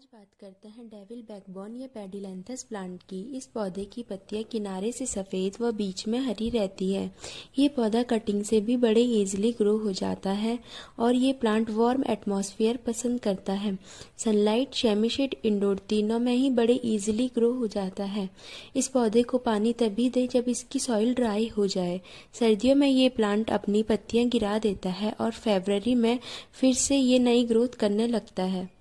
आज बात करते हैं डेविल बैकबोन या पेडिलेंथस प्लांट की इस पौधे की पत्तियां किनारे से सफ़ेद व बीच में हरी रहती है ये पौधा कटिंग से भी बड़े ईजिली ग्रो हो जाता है और ये प्लांट वार्म एटमॉस्फेयर पसंद करता है सनलाइट शेमिशेड इंडोर तीनों में ही बड़े ईजिली ग्रो हो जाता है इस पौधे को पानी तभी दे जब इसकी सॉइल ड्राई हो जाए सर्दियों में ये प्लांट अपनी पत्तियाँ गिरा देता है और फेबररी में फिर से ये नई ग्रोथ करने लगता है